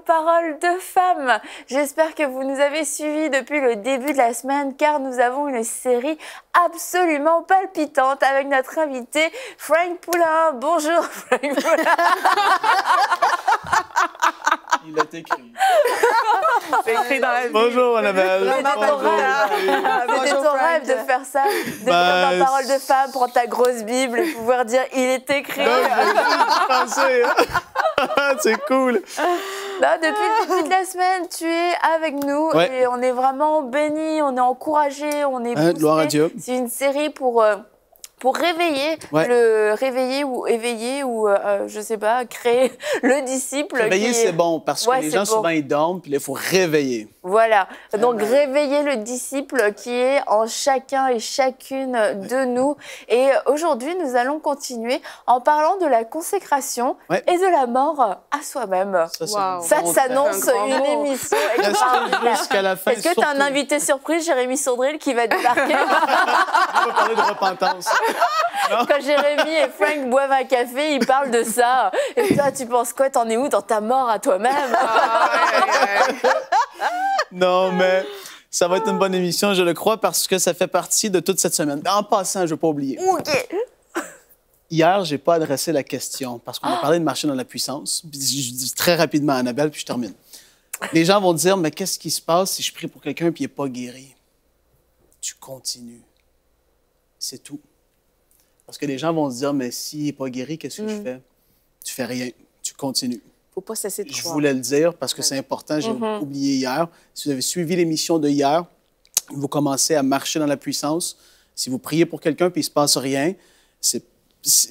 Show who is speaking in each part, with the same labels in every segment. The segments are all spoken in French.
Speaker 1: paroles Parole de femmes. J'espère que vous nous avez suivis depuis le début de la semaine car nous avons une série absolument palpitante avec notre invité Frank Poulain. Bonjour Frank Poulain. Il a écrit. C'est écrit
Speaker 2: dans la Bonjour Annabelle.
Speaker 1: C'était ton rêve de faire ça, de bah, ta parole de femme, prendre ta grosse Bible et pouvoir dire il est écrit.
Speaker 3: Hein.
Speaker 1: C'est cool. Bah, le depuis de la semaine, tu es avec nous et on est vraiment bénis, on est encouragés, on est. gloire C'est une série pour. Euh, pour réveiller le réveiller ou éveiller ou je euh, euh, je sais pas créer le disciple. Réveiller c'est bon parce que les gens souvent ils
Speaker 2: dorment puis il faut réveiller.
Speaker 1: Voilà ah donc réveiller le disciple qui est en chacun et chacune de nous et aujourd'hui nous allons continuer en parlant de la consécration et de la mort à soi-même. Ça, ça s'annonce une émission
Speaker 2: Est-ce que tu as un invité
Speaker 1: surprise Jérémy Sondrel qui va débarquer? On va parler de repentance. Quand Jérémy et Frank boivent un café, ils parlent de ça. Et toi, tu penses quoi T'en es où dans ta mort à toi-même ah,
Speaker 2: Non, mais ça va être une bonne émission, je le crois, parce que ça fait partie de toute cette semaine. En passant, je ne veux pas oublier. OK. Hier, j'ai pas adressé la question parce qu'on a parlé de marcher dans la puissance. Je dis très rapidement à Annabelle, puis je termine. Les gens vont dire Mais qu'est-ce qui se passe si je prie pour quelqu'un et il n'est pas guéri Tu continues. C'est tout. Parce que les gens vont se dire, mais s'il n'est pas guéri, qu'est-ce que je mm. fais? Tu fais rien, tu continues. Faut pas
Speaker 4: cesser de Je voulais
Speaker 2: le dire parce que c'est important, j'ai mm-hmm. oublié hier. Si vous avez suivi l'émission de hier, vous commencez à marcher dans la puissance. Si vous priez pour quelqu'un et il ne se passe rien,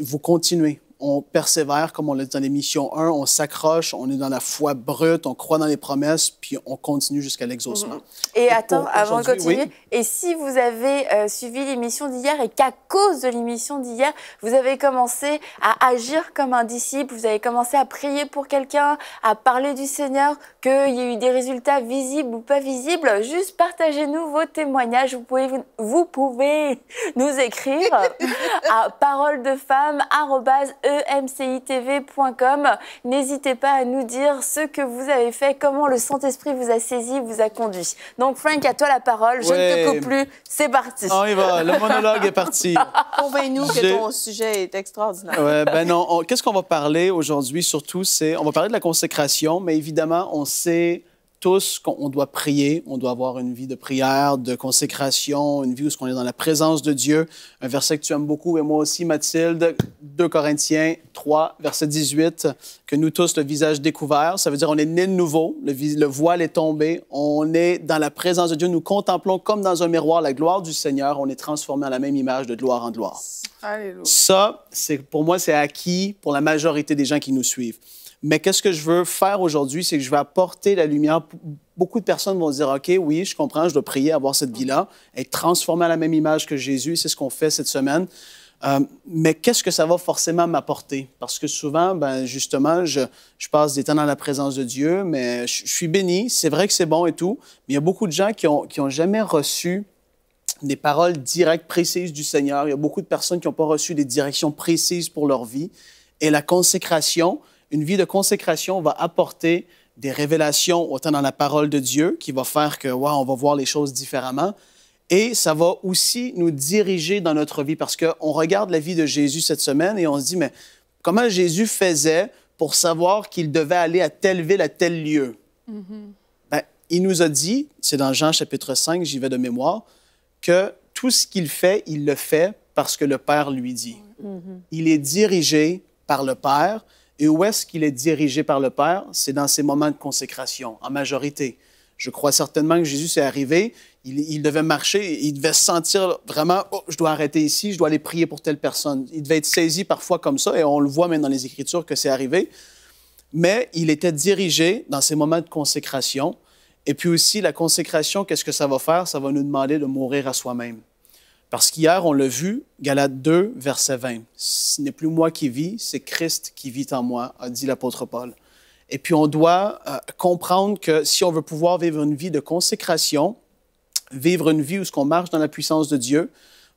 Speaker 2: vous continuez on persévère, comme on l'a dit dans l'émission 1, on s'accroche, on est dans la foi brute, on croit dans les promesses, puis on continue jusqu'à l'exaucement. Mhm.
Speaker 1: et, attends, avant de continuer, et si vous avez euh, suivi l'émission d'hier et qu'à cause de l'émission d'hier, vous avez commencé à agir comme un disciple, vous avez commencé à prier pour quelqu'un, à parler du Seigneur, qu'il y ait eu des résultats visibles ou pas visibles, juste partagez-nous vos témoignages. Vous pouvez, vous pouvez nous écrire à parole de femme emcitv.com. N'hésitez pas à nous dire ce que vous avez fait, comment le Saint-Esprit vous a saisi, vous a conduit. Donc Frank, à toi la parole,
Speaker 2: je ne te coupe plus, c'est parti. On y va, le monologue est parti.
Speaker 1: Convainc-nous
Speaker 2: que ton
Speaker 4: sujet est extraordinaire. Ouais, ben
Speaker 2: non, qu'est-ce qu'on va parler aujourd'hui surtout, c'est, on va parler de la consécration, mais évidemment, on sait qu'on doit prier, on doit avoir une vie de prière, de consécration, une vie où on est dans la présence de Dieu. Un verset que tu aimes beaucoup et moi aussi, Mathilde, 2 Corinthiens 3, verset 18, que nous tous, le visage découvert, ça veut dire on est né de nouveau, le, voile est tombé, on est dans la présence de Dieu, nous contemplons comme dans un miroir la gloire du Seigneur, on est transformé en la même image de gloire en gloire. Ça, c'est, pour moi, c'est acquis pour la majorité des gens qui nous suivent. Mais qu'est-ce que je veux faire aujourd'hui, c'est que je vais apporter la lumière. Beaucoup de personnes vont dire, OK, oui, je comprends, je dois prier, avoir cette vie-là, être transformé à la même image que Jésus, c'est ce qu'on fait cette semaine. Euh, mais qu'est-ce que ça va forcément m'apporter? Parce que souvent, ben, justement, je, passe des temps dans la présence de Dieu, mais je, suis béni, c'est vrai que c'est bon et tout, mais il y a beaucoup de gens qui n'ont qui ont jamais reçu des paroles directes, précises du Seigneur. Il y a beaucoup de personnes qui n'ont pas reçu des directions précises pour leur vie. Et la consécration, une vie de consécration va apporter des révélations autant dans la parole de Dieu qui va faire que, wow, on va voir les choses différemment. Et ça va aussi nous diriger dans notre vie parce que on regarde la vie de Jésus cette semaine et on se dit, mais comment Jésus faisait pour savoir qu'il devait aller à telle ville, à tel lieu? Mm-hmm. Ben, il nous a dit, c'est dans Jean chapitre 5, j'y vais de mémoire, que tout ce qu'il fait, il le fait parce que le Père lui dit. Mm-hmm. Il est dirigé par le Père. Et où est-ce qu'il est dirigé par le Père? C'est dans ces moments de consécration, en majorité. Je crois certainement que Jésus est arrivé, il, devait marcher, il devait se sentir vraiment, oh, je dois arrêter ici, je dois aller prier pour telle personne. Il devait être saisi parfois comme ça, et on le voit même dans les Écritures que c'est arrivé. Mais il était dirigé dans ces moments de consécration. Et puis aussi, la consécration, qu'est-ce que ça va faire? Ça va nous demander de mourir à soi-même. Parce qu'hier, on l'a vu, Galate 2, verset 20. Ce n'est plus moi qui vis, c'est Christ qui vit en moi, a dit l'apôtre Paul. Et puis on doit euh, comprendre que si on veut pouvoir vivre une vie de consécration, vivre une vie où ce qu'on marche dans la puissance de Dieu,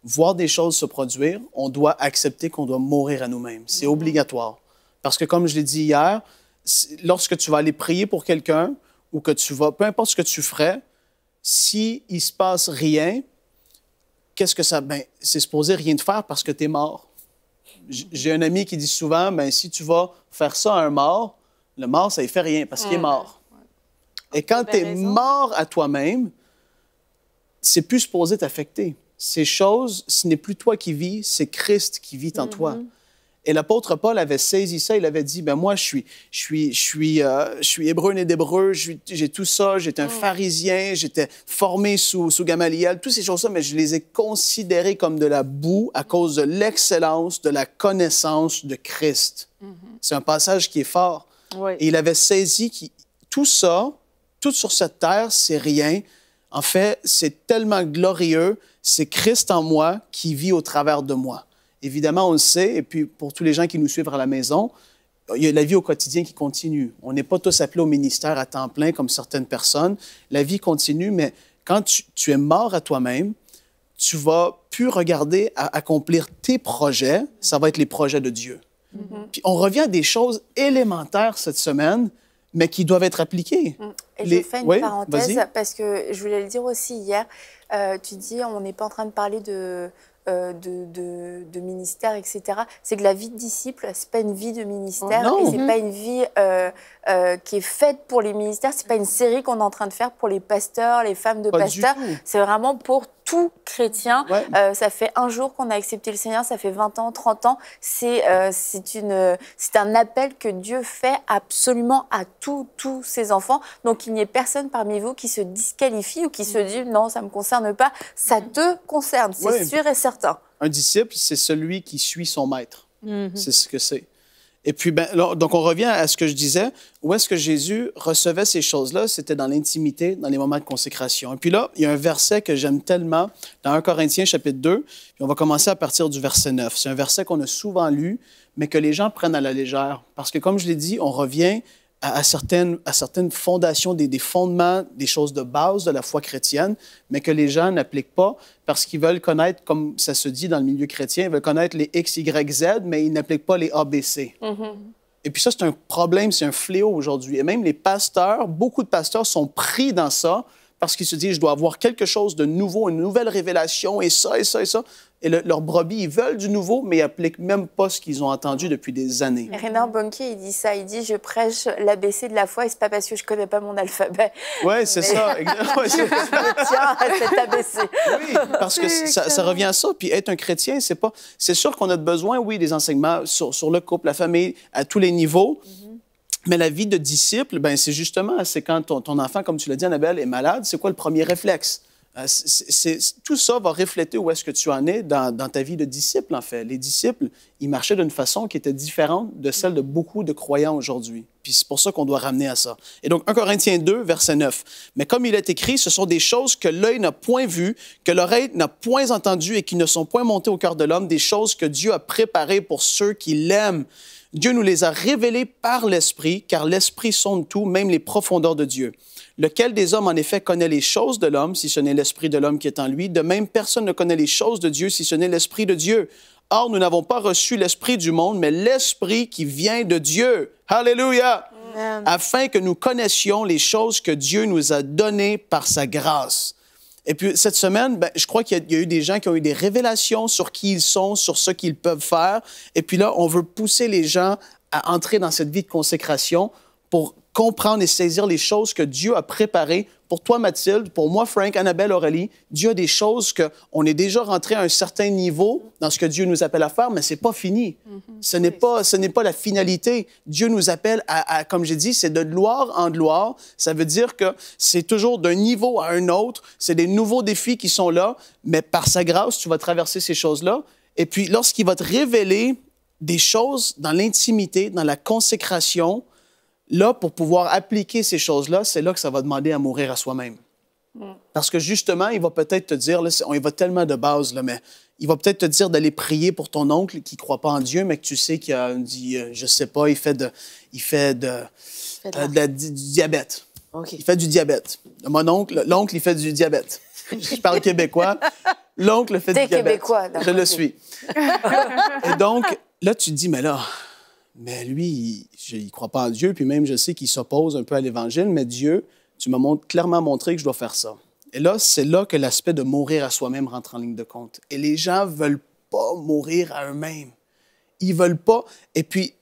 Speaker 2: voir des choses se produire, on doit accepter qu'on doit mourir à nous-mêmes. C'est mhm. obligatoire. Parce que comme je l'ai dit hier, lorsque tu vas aller prier pour quelqu'un ou que tu vas, peu importe ce que tu ferais, s'il si ne se passe rien, qu'est-ce que ça. Ben, c'est supposé rien de faire parce que tu es mort. J'ai un ami qui dit souvent ben, si tu vas faire ça à un mort, le mort, ça ne fait rien parce qu'il est mort. Et quand tu es mort à toi-même, c'est plus supposé t'affecter. Ces choses, ce n'est plus toi qui vis, c'est Christ qui vit en mm-hmm. toi. Et l'apôtre Paul avait saisi ça, il avait dit, ben moi, je suis, je suis, je suis, euh, je suis hébreu né d'hébreu, j'ai tout ça, j'étais un mm. pharisien, j'étais formé sous, sous Gamaliel, toutes ces choses-là, mais je les ai considérées comme de la boue à cause de l'excellence, de la connaissance de Christ. Mm-hmm. C'est un passage qui est fort. Et il avait saisi que tout ça, tout sur cette terre, c'est rien. En fait, c'est tellement glorieux, c'est Christ en moi qui vit au travers de moi. Évidemment, on le sait, et puis pour tous les gens qui nous suivent à la maison, il y a la vie au quotidien qui continue. On n'est pas tous appelés au ministère à temps plein comme certaines personnes. La vie continue, mais quand tu, es mort à toi-même, tu vas plus regarder à accomplir tes projets, ça va être les projets de Dieu. Mm-hmm. Puis on revient à des choses élémentaires cette semaine, mais qui doivent être appliquées. Mm. Et je fais une parenthèse
Speaker 1: parce que je voulais le dire aussi hier. Euh, tu dis, on n'est pas en train de parler de, euh, de, de, ministère, etc. C'est que la vie de disciple, c'est pas une vie de ministère, oh, et c'est pas mm-hmm. une vie euh, euh, qui est faite pour les ministères. C'est pas une série qu'on est en train de faire pour les pasteurs, les femmes de pasteurs. C'est vraiment pour tout chrétien. Euh, ça fait un jour qu'on a accepté le Seigneur, ça fait 20 ans, 30 ans. Euh, c'est une c'est un appel que Dieu fait absolument à tous, tous ses enfants. Donc il n'y ait personne parmi vous qui se disqualifie ou qui se dit non, ça ne me concerne pas. Ça mm-hmm. te concerne, c'est sûr et certain.
Speaker 2: Un disciple, c'est celui qui suit son maître.
Speaker 1: Mm-hmm.
Speaker 4: C'est
Speaker 2: ce que c'est. Et puis, ben, donc on revient à ce que je disais, où est-ce que Jésus recevait ces choses-là? C'était dans l'intimité, dans les moments de consécration. Et puis là, il y a un verset que j'aime tellement dans 1 Corinthiens chapitre 2, et on va commencer à partir du verset 9. C'est un verset qu'on a souvent lu, mais que les gens prennent à la légère, parce que comme je l'ai dit, on revient à, certaines, à certaines fondations, des, fondements, des choses de base de la foi chrétienne, mais que les gens n'appliquent pas parce qu'ils veulent connaître, comme ça se dit dans le milieu chrétien, ils veulent connaître les X, Y, Z, mais ils n'appliquent pas les ABC. Mm-hmm. Et puis ça, c'est un problème, c'est un fléau aujourd'hui. Et même les pasteurs, beaucoup de pasteurs sont pris dans ça parce qu'ils se disent, je dois avoir quelque chose de nouveau, une nouvelle révélation, et ça, et ça, et ça et leurs brebis, ils veulent du nouveau, mais ils n'appliquent même pas ce qu'ils ont entendu depuis des années.
Speaker 1: Rénard Bonquet, il dit ça. Il dit Je prêche l'ABC de la foi et c'est pas parce que je connais pas mon alphabet. Oui, c'est ça. ouais, tiens
Speaker 2: cet Oui, parce que ça, revient à ça. Puis être un chrétien, c'est pas. C'est sûr qu'on a besoin, oui, des enseignements sur, le couple, la famille, à tous les niveaux. Mhm. Mais la vie de disciple, ben, c'est justement, c'est quand ton, ton enfant, comme tu l'as dit, Annabelle, est malade, c'est quoi le premier réflexe? Euh, tout ça va refléter où est-ce que tu en es dans, dans, ta vie de disciple, en fait. Les disciples, ils marchaient d'une façon qui était différente de celle de beaucoup de croyants aujourd'hui. Puis c'est pour ça qu'on doit ramener à ça. Et donc, 1 Corinthiens 2, verset 9. Mais comme il est écrit, ce sont des choses que l'œil n'a point vues, que l'oreille n'a point entendues et qui ne sont point montées au cœur de l'homme, des choses que Dieu a préparées pour ceux qui l'aiment. Dieu nous les a révélées par l'Esprit, car l'Esprit sonde tout, même les profondeurs de Dieu. Lequel des hommes, en effet, connaît les choses de l'homme, si ce n'est l'esprit de l'homme qui est en lui? De même, personne ne connaît les choses de Dieu, si ce n'est l'esprit de Dieu. Or, nous n'avons pas reçu l'esprit du monde, mais l'esprit qui vient de Dieu. Alléluia! Afin que nous connaissions les choses que Dieu nous a données par sa grâce. Et puis, cette semaine, ben, je crois qu'il y, a eu des gens qui ont eu des révélations sur qui ils sont, sur ce qu'ils peuvent faire. Et puis là, on veut pousser les gens à entrer dans cette vie de consécration pour comprendre et saisir les choses que Dieu a préparées pour toi, Mathilde, pour moi, Frank, Annabelle, Aurélie. Dieu a des choses qu'on est déjà rentré à un certain niveau dans ce que Dieu nous appelle à faire, mais c'est pas fini. Mhm. Ce n'est pas, ce n'est pas la finalité. Dieu nous appelle à, à comme j'ai dit, c'est de gloire en gloire. Ça veut dire que c'est toujours d'un niveau à un autre. C'est des nouveaux défis qui sont là, mais par sa grâce, tu vas traverser ces choses-là. Et puis, lorsqu'il va te révéler des choses dans l'intimité, dans la consécration, Là, pour pouvoir appliquer ces choses-là, c'est là que ça va demander à mourir à soi-même. Parce que justement, il va peut-être te dire, Il on va tellement de base, là, mais il va peut-être te dire d'aller prier pour ton oncle qui ne croit pas en Dieu, mais que tu sais qu'il a, dit, euh, je sais pas, il fait de, il fait de, euh, du, diabète. Il fait du diabète. Mon oncle, l'oncle, il fait du diabète. je parle québécois. L'oncle fait du diabète. québécois. Je le suis. Et donc, là, tu dis, mais là, mais lui, il ne croit pas en Dieu, puis même je sais qu'il s'oppose un peu à l'Évangile, mais Dieu, tu m'as clairement montré que je dois faire ça. Et là, c'est là que l'aspect de mourir à soi-même rentre en ligne de compte. Et les gens veulent pas mourir à eux-mêmes. Ils veulent pas. Et puis,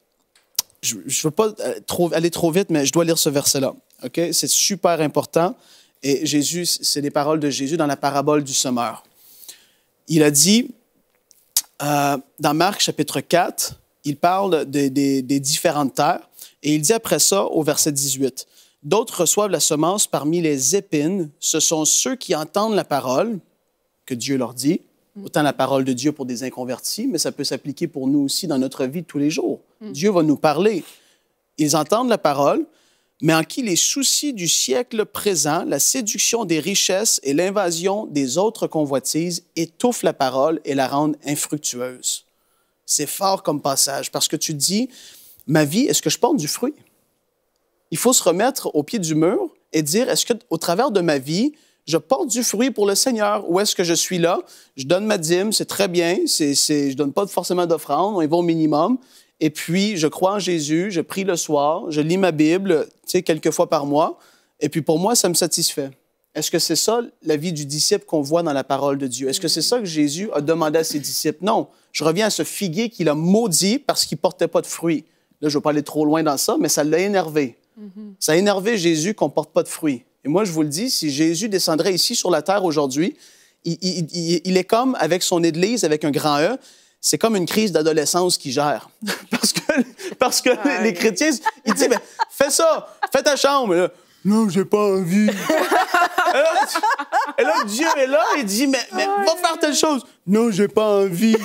Speaker 2: je ne veux pas euh, aller trop vite, mais je dois lire ce verset-là. C'est super important. Et Jésus, c'est les paroles de Jésus dans la parabole du semeur. Il a dit, euh, dans Marc chapitre 4, il parle des, différentes terres et il dit après ça au verset 18, D'autres reçoivent la semence parmi les épines, ce sont ceux qui entendent la parole que Dieu leur dit, mm. Autant la parole de Dieu pour des inconvertis, mais ça peut s'appliquer pour nous aussi dans notre vie de tous les jours. Mm. Dieu va nous parler. Ils entendent la parole, mais en qui les soucis du siècle présent, la séduction des richesses et l'invasion des autres convoitises étouffent la parole et la rendent infructueuse. C'est fort comme passage parce que tu dis, ma vie, est-ce que je porte du fruit? Il faut se remettre au pied du mur et dire, est-ce que au travers de ma vie, je porte du fruit pour le Seigneur. Où est-ce que je suis là? Je donne ma dîme, c'est très bien. C'est, c'est, je donne pas forcément d'offrande, on y va au minimum. Et puis, je crois en Jésus, je prie le soir, je lis ma Bible, tu sais, quelques fois par mois. Et puis, pour moi, ça me satisfait. Est-ce que c'est ça la vie du disciple qu'on voit dans la parole de Dieu? Est-ce que c'est ça que Jésus a demandé à ses disciples? Non. Je reviens à ce figuier qu'il a maudit parce qu'il portait pas de fruits. Là, je ne veux pas aller trop loin dans ça, mais ça l'a énervé. Mm-hmm. Ça a énervé Jésus qu'on porte pas de fruits. Et moi, je vous le dis, si Jésus descendrait ici sur la terre aujourd'hui, il, est comme avec son Église, avec un grand E, c'est comme une crise d'adolescence qui gère. parce que, parce que les, chrétiens, ils disent, fais ça, fais ta chambre. Non, j'ai pas envie. et, là, Dieu est là et dit Mais, va faire telle chose. Non, j'ai pas envie.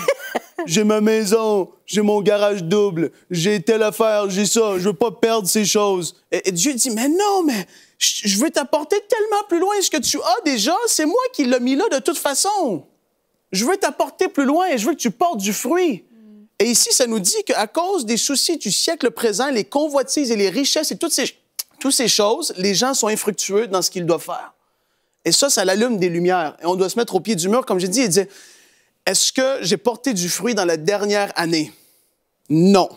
Speaker 2: J'ai ma maison, j'ai mon garage double, j'ai telle affaire, j'ai ça, je veux pas perdre ces choses. Et, Dieu dit Mais non, mais je veux t'apporter tellement plus loin. Ce que tu as déjà, c'est moi qui l'ai mis là de toute façon. Je veux t'apporter plus loin et je veux que tu portes du fruit. Et ici, ça nous dit qu'à cause des soucis du siècle présent, les convoitises et les richesses et toutes ces toutes ces choses, les gens sont infructueux dans ce qu'ils doivent faire. Et ça, ça l'allume des lumières. Et on doit se mettre au pied du mur, comme j'ai dit, et dire, est-ce que j'ai porté du fruit dans la dernière année? Non.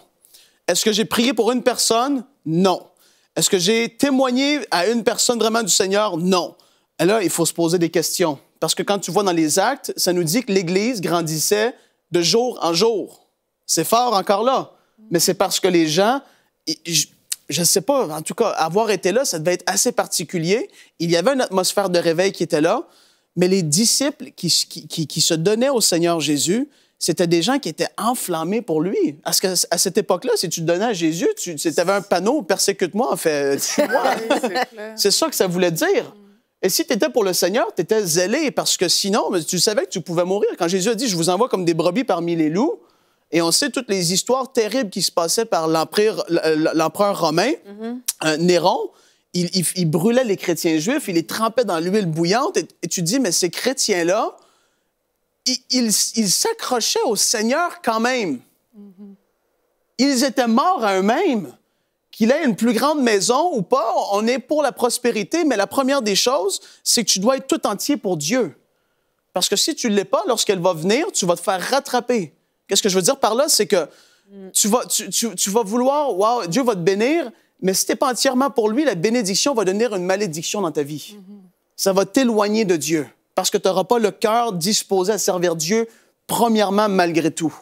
Speaker 2: Est-ce que j'ai prié pour une personne? Non. Est-ce que j'ai témoigné à une personne vraiment du Seigneur? Non. Et là, il faut se poser des questions. Parce que quand tu vois dans les actes, ça nous dit que l'Église grandissait de jour en jour. C'est fort encore là. Mais c'est parce que les gens, je ne sais pas, en tout cas, avoir été là, ça devait être assez particulier. Il y avait une atmosphère de réveil qui était là, mais les disciples qui, se donnaient au Seigneur Jésus, c'était des gens qui étaient enflammés pour lui. Parce que à cette époque-là, si tu te donnais à Jésus, tu avais un panneau Persécute-moi, en fait. c'est ça que ça voulait dire. Mm. Et si tu étais pour le Seigneur, tu étais zélé parce que sinon, tu savais que tu pouvais mourir. Quand Jésus a dit Je vous envoie comme des brebis parmi les loups, et on sait toutes les histoires terribles qui se passaient par euh, l'empereur romain, mm-hmm. euh, Néron. Il, brûlait les chrétiens juifs, il les trempait dans l'huile bouillante. Et, tu dis, mais ces chrétiens-là, ils s'accrochaient au Seigneur quand même. Mm-hmm. Ils étaient morts à eux-mêmes. Qu'il ait une plus grande maison ou pas, on est pour la prospérité, mais la première des choses, c'est que tu dois être tout entier pour Dieu. Parce que si tu ne l'es pas, lorsqu'elle va venir, tu vas te faire rattraper. Qu'est-ce que je veux dire par là? C'est que mm. tu vas, vouloir, wow, Dieu va te bénir, mais si tu n'es pas entièrement pour lui, la bénédiction va devenir une malédiction dans ta vie. Mm-hmm. Ça va t'éloigner de Dieu parce que tu n'auras pas le cœur disposé à servir Dieu, premièrement, malgré tout.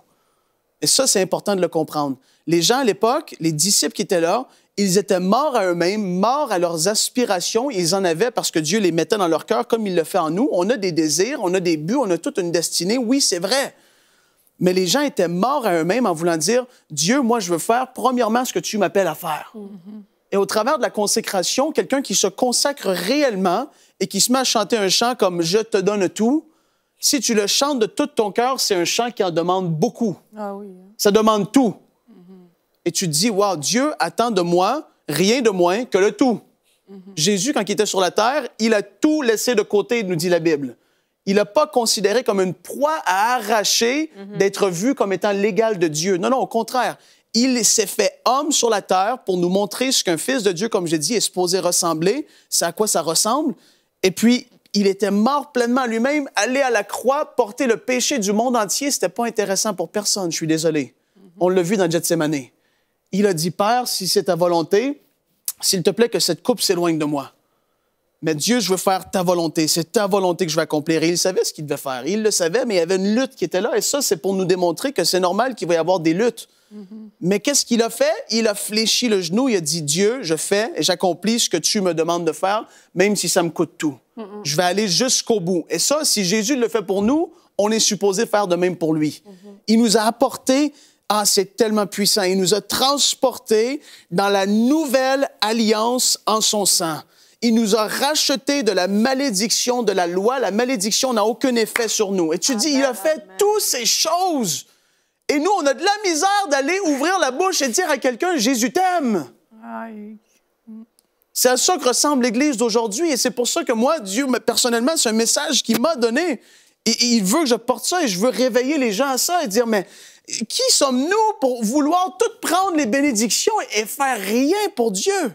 Speaker 2: Et ça, c'est important de le comprendre. Les gens à l'époque, les disciples qui étaient là, ils étaient morts à eux-mêmes, morts à leurs aspirations. Ils en avaient parce que Dieu les mettait dans leur cœur comme il le fait en nous. On a des désirs, on a des buts, on a toute une destinée. Oui, c'est vrai mais les gens étaient morts à eux-mêmes en voulant dire Dieu, moi, je veux faire premièrement ce que tu m'appelles à faire. Mm-hmm. Et au travers de la consécration, quelqu'un qui se consacre réellement et qui se met à chanter un chant comme Je te donne tout, si tu le chantes de tout ton cœur, c'est un chant qui en demande beaucoup. Ah hein. Ça demande tout. Mm-hmm. Et tu te dis Waouh, Dieu attend de moi rien de moins que le tout. Mm-hmm. Jésus, quand il était sur la terre, il a tout laissé de côté, nous dit la Bible il n'a pas considéré comme une proie à arracher mhm. d'être vu comme étant l'égal de Dieu. Non, non, au contraire. Il s'est fait homme sur la terre pour nous montrer ce qu'un fils de Dieu, comme j'ai dit, est supposé ressembler, c'est à quoi ça ressemble. Et puis, il était mort pleinement lui-même, aller à la croix, porter le péché du monde entier, c'était pas intéressant pour personne, je suis désolé. Mhm. On l'a vu dans Gethsemane. Il a dit, Père, si c'est ta volonté, s'il te plaît que cette coupe s'éloigne de moi. Mais Dieu, je veux faire ta volonté. C'est ta volonté que je vais accomplir. Et il savait ce qu'il devait faire. Il le savait, mais il y avait une lutte qui était là. Et ça, c'est pour nous démontrer que c'est normal qu'il va y avoir des luttes. Mm-hmm. Mais qu'est-ce qu'il a fait? Il a fléchi le genou. Il a dit, Dieu, je fais et j'accomplis ce que tu me demandes de faire, même si ça me coûte tout. Je vais aller jusqu'au bout. Et ça, si Jésus le fait pour nous, on est supposé faire de même pour lui. Mm-hmm. Il nous a apporté ah, c'est tellement puissant. Il nous a transporté dans la nouvelle alliance en son sang. Il nous a racheté de la malédiction de la loi. La malédiction n'a aucun effet sur nous. Et tu dis, il a fait toutes ces choses. Et nous, on a de la misère d'aller ouvrir la bouche et dire à quelqu'un, Jésus t'aime. C'est à ça que ressemble l'Église d'aujourd'hui. Et c'est pour ça que moi, Dieu, personnellement, c'est un message qu'il m'a donné. il veut que je porte ça et je veux réveiller les gens à ça et dire, mais qui sommes-nous pour vouloir tout prendre les bénédictions et faire rien pour Dieu?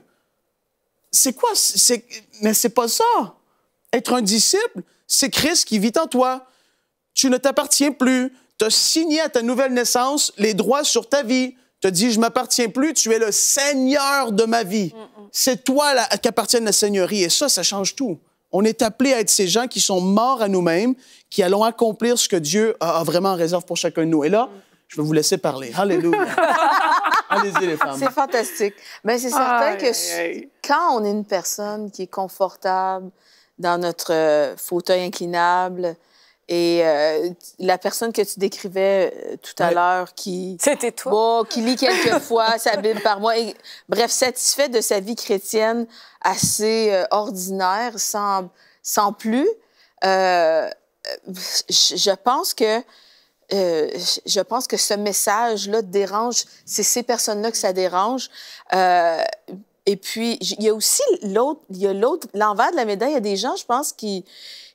Speaker 2: c'est quoi? C'est, mais c'est pas ça. Être un disciple, c'est Christ qui vit en toi. Tu ne t'appartiens plus. Tu as signé à ta nouvelle naissance les droits sur ta vie. Tu as dit, je m'appartiens plus, tu es le Seigneur de ma vie. Mm, mm. C'est toi qui appartiens à la Seigneurie. Et ça, ça change tout. On est appelé à être ces gens qui sont morts à nous-mêmes, qui allons accomplir ce que Dieu a, vraiment en réserve pour chacun de nous. Et là, mm. je vais vous laisser parler. Alléluia. C'est
Speaker 4: fantastique. Mais c'est certain que quand on est une personne qui est confortable dans notre euh, fauteuil inclinable, et euh, la personne que tu décrivais euh, tout à l'heure qui... C'était toi. Bon, qui lit quelquefois sa Bible par mois. Et, bref, satisfait de sa vie chrétienne assez ordinaire, sans, sans plus. Euh, je pense que euh, je pense que ce message-là dérange, c'est ces personnes-là que ça dérange. Euh, et puis, il y a aussi l'autre, il y a l'autre, l'envers de la médaille, il y a des gens, je pense, qui,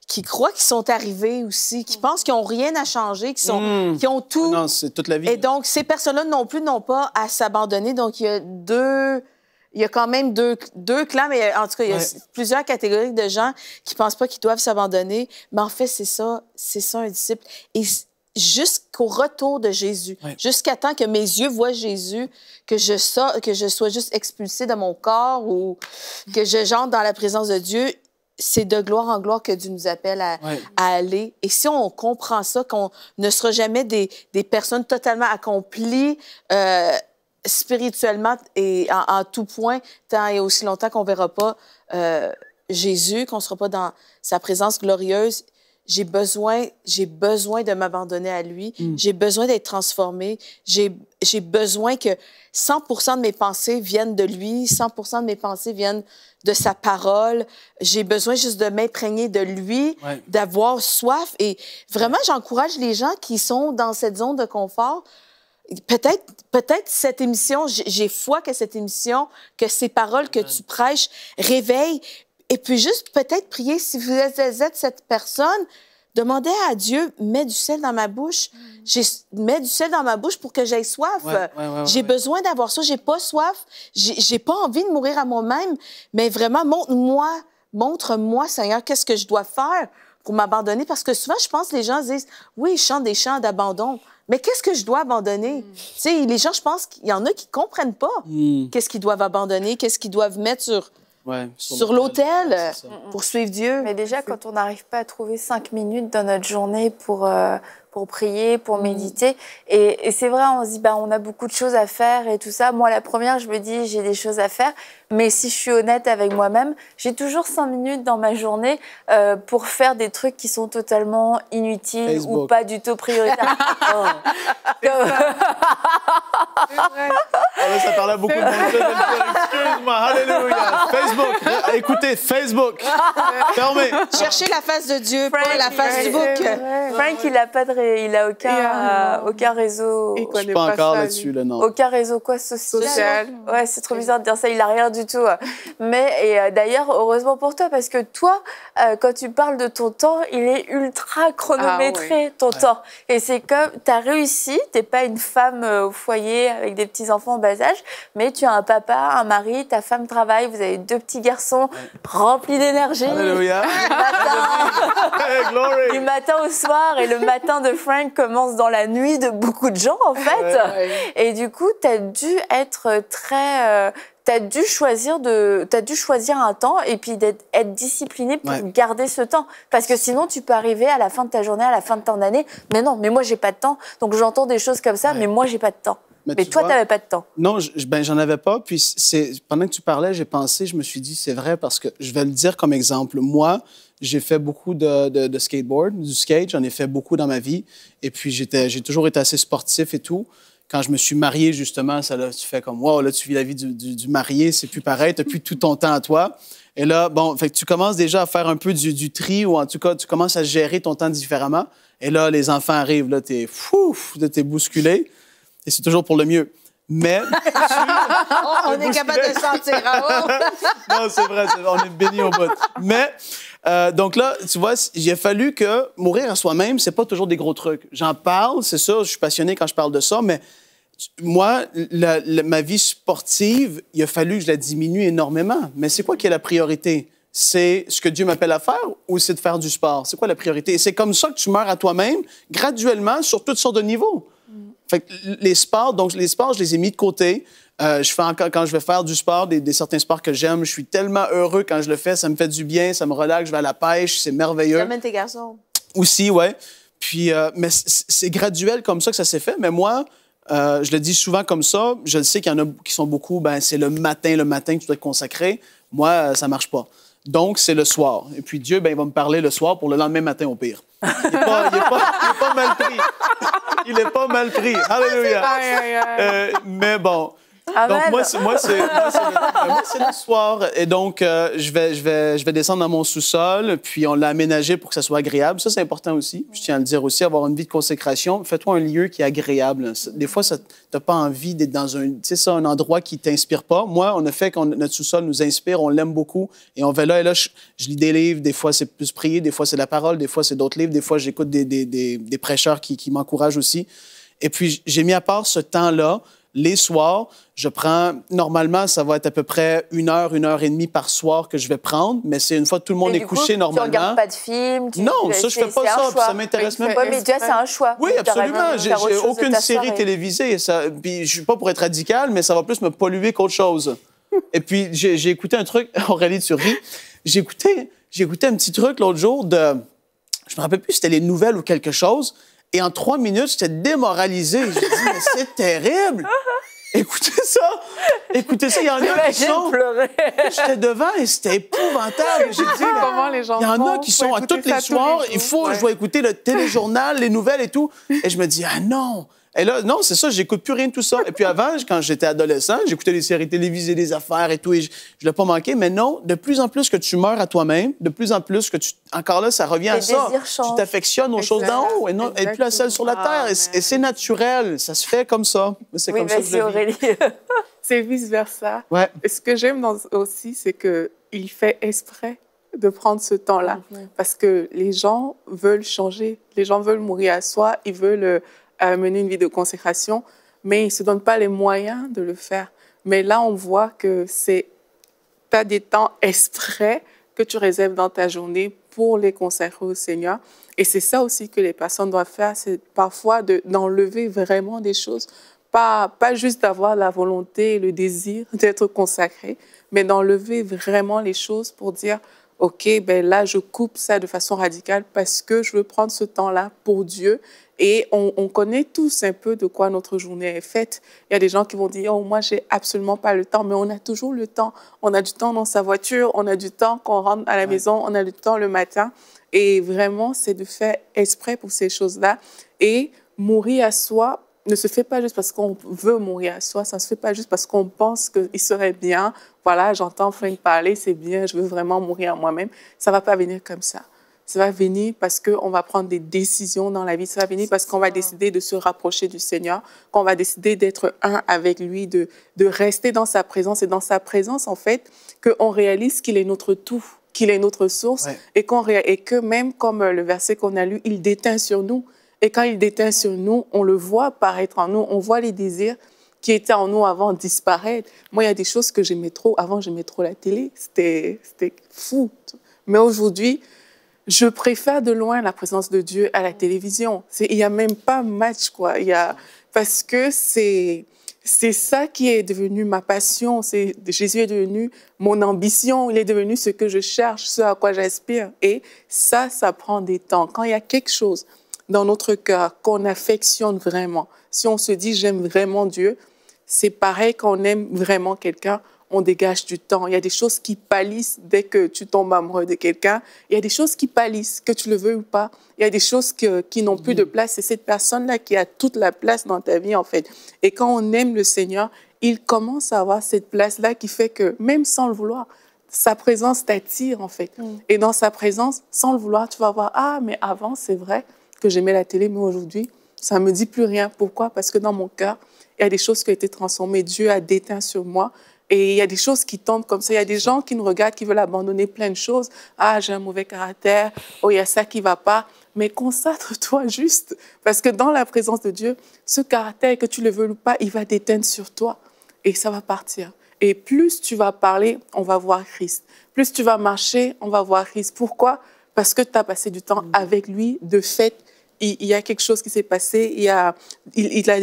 Speaker 4: qui croient qu'ils sont arrivés aussi, qui mm. pensent qu'ils n'ont rien à changer, qu'ils sont, mm. qui ont tout. Ah non, c'est toute la vie. Et donc, ces personnes-là non plus n'ont pas à s'abandonner. Donc, il y a deux, il y a quand même deux, deux clans, mais en tout cas, il y a plusieurs catégories de gens qui pensent pas qu'ils doivent s'abandonner. Mais en fait, c'est ça, c'est ça un disciple. Et jusqu'au retour de Jésus, jusqu'à temps que mes yeux voient Jésus, que je, sois, juste expulsé de mon corps ou que je j'entre dans la présence de Dieu, c'est de gloire en gloire que Dieu nous appelle à, aller. Et si on comprend ça, qu'on ne sera jamais des, personnes totalement accomplies euh, spirituellement et en, tout point, tant et aussi longtemps qu'on ne verra pas euh, Jésus, qu'on ne sera pas dans sa présence glorieuse, j'ai besoin, j'ai besoin de m'abandonner à lui, mm. j'ai besoin d'être transformée, j'ai besoin que 100% de mes pensées viennent de lui, 100% de mes pensées viennent de sa parole, j'ai besoin juste de m'imprégner de lui, d'avoir soif et vraiment j'encourage les gens qui sont dans cette zone de confort Peut-être, peut-être cette émission, j'ai foi que cette émission, que ces paroles que tu prêches réveillent et puis juste peut-être prier, si vous êtes cette personne, demandez à Dieu, mets du sel dans ma bouche. Mm. Mets du sel dans ma bouche pour que j'aie soif. j'ai besoin d'avoir ça. J'ai pas soif. J'ai pas envie de mourir à moi-même. Mais vraiment, montre-moi, montre-moi, Seigneur, qu'est-ce que je dois faire pour m'abandonner. Parce que souvent, je pense les gens disent, oui, ils chantent des chants d'abandon. Mais qu'est-ce que je dois abandonner? Mm. Tu sais, les gens, je pense qu'il y en a qui comprennent pas mm. qu'est-ce qu'ils doivent abandonner, qu'est-ce qu'ils doivent mettre sur,
Speaker 2: sur,
Speaker 1: l'hôtel l'autel, pour suivre Dieu. Mais déjà, quand on n'arrive pas à trouver cinq minutes dans notre journée pour euh, pour prier, pour mm. méditer. Et, c'est vrai, on se dit, bah, on a beaucoup de choses à faire et tout ça. Moi, la première, je me dis, j'ai des choses à faire. Mais si je suis honnête avec moi-même, j'ai toujours cinq minutes dans ma journée euh, pour faire des trucs qui sont totalement inutiles ou pas du tout prioritaires. oh. vrai. Ah bah, ça parle beaucoup de monde. Excuse-moi, alléluia. Facebook, écoutez, Facebook. Cherchez la face de Dieu, la face du book. Frank, il n'a pas de il n'a aucun, ah, euh, aucun réseau. Je suis pas, encore là-dessus, Aucun réseau quoi social. Ouais, c'est trop bizarre de dire ça, il n'a rien du tout. Mais et euh, d'ailleurs, heureusement pour toi, parce que toi, euh, quand tu parles de ton temps, il est ultra ah chronométré, ton temps. Et c'est comme, tu as réussi, tu n'es pas une femme au foyer avec des petits-enfants en bas âge, mais tu as un papa, un mari, ta femme travaille, vous avez deux petits garçons remplis d'énergie. du matin au soir et le matin de Frank commence dans la nuit de beaucoup de gens, en fait. Et du coup, tu as dû être très. tu euh, T'as dû choisir de, as dû choisir un temps et puis d'être être discipliné pour garder ce temps, parce que sinon tu peux arriver à la fin de ta journée, à la fin de ton année, mais non, mais moi j'ai pas de temps, donc j'entends des choses comme ça, mais moi j'ai pas de temps.
Speaker 2: Mais, toi, tu n'avais pas de temps. Non, je, ben, j'en avais pas. Puis pendant que tu parlais, j'ai pensé, je me suis dit, c'est vrai, parce que je vais le dire comme exemple. Moi, j'ai fait beaucoup de, skateboard, du skate. J'en ai fait beaucoup dans ma vie. Et puis, j'ai toujours été assez sportif et tout. Quand je me suis marié, justement, ça, là, tu fais comme, wow, là, tu vis la vie du, marié, c'est plus pareil, Tu n'as plus tout ton temps à toi. Et là, bon, fait tu commences déjà à faire un peu du, tri ou en tout cas, tu commences à gérer ton temps différemment. Et là, les enfants arrivent, là, t'es tu t'es bousculé et c'est toujours pour le mieux. Mais.
Speaker 3: on est capable de sentir hein?
Speaker 2: Non, c'est vrai, on est béni au bout. Mais, euh, donc là, tu vois, il a fallu que mourir à soi-même, c'est pas toujours des gros trucs. J'en parle, c'est ça, je suis passionné quand je parle de ça, mais moi, ma vie sportive, il a fallu que je la diminue énormément. Mais c'est quoi qui est la priorité? C'est ce que Dieu m'appelle à faire ou c'est de faire du sport? C'est quoi la priorité? Et c'est comme ça que tu meurs à toi-même, graduellement, sur toutes sortes de niveaux les sports, donc les sports, je les ai mis de côté. Euh, je fais encore, quand je vais faire du sport, des, certains sports que j'aime, je suis tellement heureux quand je le fais. Ça me fait du bien, ça me relaxe, je vais à la pêche, c'est merveilleux. J'amène tes garçons. Aussi, ouais. Puis, euh, mais c'est graduel comme ça que ça s'est fait. Mais moi, euh, je le dis souvent comme ça. Je le sais qu'il y en a qui sont beaucoup, ben, c'est le matin, le matin que tu dois être consacrer. Moi, ça marche pas. Donc, c'est le soir. Et puis Dieu, ben, il va me parler le soir pour le lendemain matin au pire. Il n'est pas, mal pris. Il n'est pas mal pris. Ah, Alléluia. Euh, mais bon, ah donc, moi, c'est, moi, c'est, le, soir. Et donc, euh, je, vais, je, vais, je vais descendre dans mon sous-sol, puis on l'a aménagé pour que ça soit agréable. Ça, c'est important aussi. Je tiens à le dire aussi, avoir une vie de consécration. Fais-toi un lieu qui est agréable. Des fois, tu n'as pas envie d'être dans un, ça, un endroit qui t'inspire pas. Moi, on a fait que notre sous-sol nous inspire, on l'aime beaucoup, et on va là, et là, je, lis des livres. Des fois, c'est plus prier, des fois, c'est la parole, des fois, c'est d'autres livres, des fois, j'écoute des, des, des, des, prêcheurs qui, qui m'encouragent aussi. Et puis, j'ai mis à part ce temps-là les soirs, je prends, normalement, ça va être à peu près une heure, une heure et demie par soir que je vais prendre, mais c'est une fois que tout le monde est couché normalement. Tu regardes
Speaker 1: pas de films? Tu, non, euh, ça, je fais pas ça, ça m'intéresse même pas. mais déjà, c'est un choix. Oui, absolument. J'ai aucune série
Speaker 2: télévisée. Ça, puis je suis pas pour être radical, mais ça va plus me polluer qu'autre chose. et puis, j'ai écouté un truc, Aurélie, tu ris. J'ai écouté, écouté un petit truc l'autre jour de. Je me rappelle plus si c'était les nouvelles ou quelque chose, et en trois minutes, j'étais démoralisé. J'ai dit, mais c'est terrible! Écoutez ça! Écoutez ça, il y en a qui sont. J'étais devant et c'était épouvantable. J'ai dit, Il y en a qui sont à toutes les soirs, il faut, je dois écouter le téléjournal, les nouvelles et tout. Et je me dis, ah non! Et là, non, c'est ça, j'écoute plus rien de tout ça. Et puis avant, quand j'étais adolescent, j'écoutais des séries télévisées, des affaires et tout, et je, ne l'ai pas manqué. Mais non, de plus en plus que tu meurs à toi-même, de plus en plus que tu. Encore là, ça revient à ça. Changent. Tu t'affectionnes aux choses d'en haut et non, et plus la seule sur la terre. Et, c'est naturel, ça se fait comme ça. C'est oui, comme ça. Aurélie.
Speaker 3: c'est
Speaker 2: vice-versa. Ouais. ce que j'aime aussi, c'est
Speaker 3: qu'il fait exprès de prendre ce temps-là. Mhm. Parce que les gens veulent changer, les gens veulent mourir à soi, ils veulent euh, à mener une vie de consécration, mais ils ne se donnent pas les moyens de le faire. Mais là, on voit que c'est, tu as des temps exprès que tu réserves dans ta journée pour les consacrer au Seigneur. Et c'est ça aussi que les personnes doivent faire, c'est parfois d'enlever vraiment des choses, pas, pas juste d'avoir la volonté, et le désir d'être consacré, mais d'enlever vraiment les choses pour dire, OK, ben là, je coupe ça de façon radicale parce que je veux prendre ce temps-là pour Dieu et on, connaît tous un peu de quoi notre journée est faite. Il y a des gens qui vont dire, oh, moi, j'ai absolument pas le temps, mais on a toujours le temps. On a du temps dans sa voiture, on a du temps qu'on rentre à la maison, on a du temps le matin. Et vraiment, c'est de faire exprès pour ces choses-là. Et mourir à soi ne se fait pas juste parce qu'on veut mourir à soi, ça ne se fait pas juste parce qu'on pense qu'il serait bien. Voilà, j'entends Frank parler, c'est bien, je veux vraiment mourir à moi-même. Ça ne va pas venir comme ça. Ça va venir parce qu'on va prendre des décisions dans la vie. Ça va venir parce qu'on va décider de se rapprocher du Seigneur, qu'on va décider d'être un avec lui, de, de rester dans sa présence. Et dans sa présence, en fait, qu'on réalise qu'il est notre tout, qu'il est notre source et, et que même comme euh, le verset qu'on a lu, il déteint sur nous. Et quand il déteint sur nous, on le voit paraître en nous, on voit les désirs qui étaient en nous avant disparaître. Moi, il y a des choses que j'aimais trop. Avant, j'aimais trop la télé. C'était fou. Mais aujourd'hui, je préfère de loin la présence de Dieu à la télévision. Il n'y a même pas match, quoi. y a, parce que c'est, c'est ça qui est devenu ma passion. C'est, Jésus est devenu mon ambition. Il est devenu ce que je cherche, ce à quoi j'aspire. Et ça, ça prend des temps. Quand il y a quelque chose dans notre cœur qu'on affectionne vraiment, si on se dit j'aime vraiment Dieu, c'est pareil qu'on aime vraiment quelqu'un, on dégage du temps. Il y a des choses qui pâlissent dès que tu tombes amoureux de quelqu'un. Il y a des choses qui pâlissent, que tu le veux ou pas. Il y a des choses qui n'ont plus de place. C'est cette personne-là qui a toute la place dans ta vie, en fait. Et quand on aime le Seigneur, il commence à avoir cette place-là qui fait que, même sans le vouloir, sa présence t'attire, en fait. Et dans sa présence, sans le vouloir, tu vas voir, ah, mais avant, c'est vrai que j'aimais la télé, mais aujourd'hui, ça ne me dit plus rien. Pourquoi Parce que dans mon cœur, il y a des choses qui ont été transformées. Dieu a déteint sur moi et il y a des choses qui tombent comme ça. Il y a des gens qui nous regardent, qui veulent abandonner plein de choses. Ah, j'ai un mauvais caractère. Oh, il y a ça qui va pas. Mais consacre-toi juste. Parce que dans la présence de Dieu, ce caractère, que tu le veux ou pas, il va déteindre sur toi. Et ça va partir. Et plus tu vas parler, on va voir Christ. Plus tu vas marcher, on va voir Christ. Pourquoi Parce que tu as passé du temps mm. avec lui, de fait, il, y a quelque chose qui s'est passé, il a,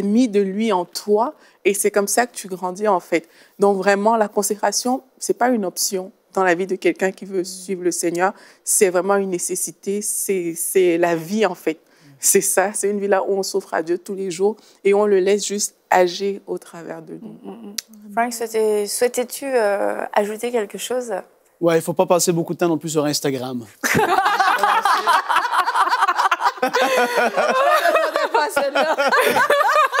Speaker 3: mis de lui en toi, et c'est comme ça que tu grandis en fait. Donc vraiment, la consécration, c'est pas une option dans la vie de quelqu'un qui veut suivre le Seigneur, c'est vraiment une nécessité, c'est la vie en fait. C'est ça, c'est une vie là où on s'offre à Dieu tous les jours et on le laisse juste agir au travers de nous. Mm, mm, mm.
Speaker 1: Frank, souhaitais-tu euh, ajouter quelque chose
Speaker 2: Ouais, il ne faut pas passer beaucoup de temps non plus sur Instagram.
Speaker 1: another person.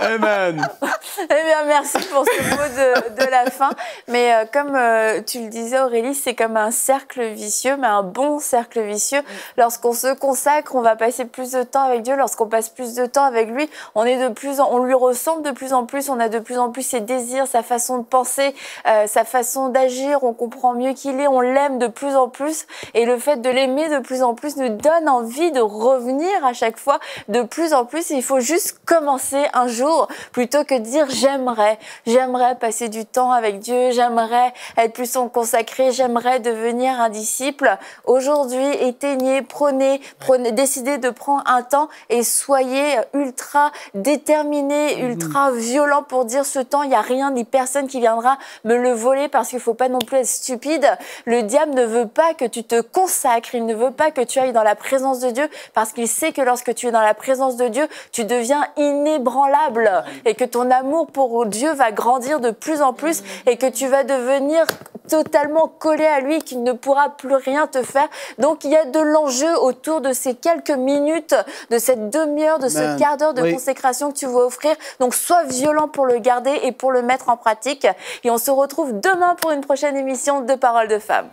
Speaker 2: Amen.
Speaker 1: Eh bien, merci pour ce mot de, la fin. Mais euh, comme euh, tu le disais, Aurélie, c'est comme un cercle vicieux, mais un bon cercle vicieux. Lorsqu'on se consacre, on va passer plus de temps avec Dieu. Lorsqu'on passe plus de temps avec lui, on est de plus on lui ressemble de plus en plus. On a de plus en plus ses désirs, sa façon de penser, euh, sa façon d'agir. On comprend mieux il est. On l'aime de plus en plus. Et le fait de l'aimer de plus en plus nous donne envie de revenir à chaque fois de plus en plus. Il faut juste commencer un jour plutôt que de dire j'aimerais, j'aimerais passer du temps avec Dieu, j'aimerais être plus consacré, j'aimerais devenir un disciple. Aujourd'hui, éteignez, prenez, prenez, décidez de prendre un temps et soyez ultra déterminé, mmh. ultra violent pour dire ce temps, il n'y a rien ni personne qui viendra me le voler parce qu'il ne faut pas non plus être stupide. Le diable ne veut pas que tu te consacres, il ne veut pas que tu ailles dans la présence de Dieu parce qu'il sait que lorsque tu es dans la présence de Dieu, tu deviens inébranlable et que ton amour pour Dieu va grandir de plus en plus et que tu vas devenir totalement collé à lui, qu'il ne pourra plus rien te faire. Donc il y a de l'enjeu autour de ces quelques minutes, de cette demi-heure, de ce quart d'heure de consécration que tu vas offrir. Donc sois violent pour le garder et pour le mettre en pratique. Et on se retrouve demain pour une prochaine émission de Paroles de femmes.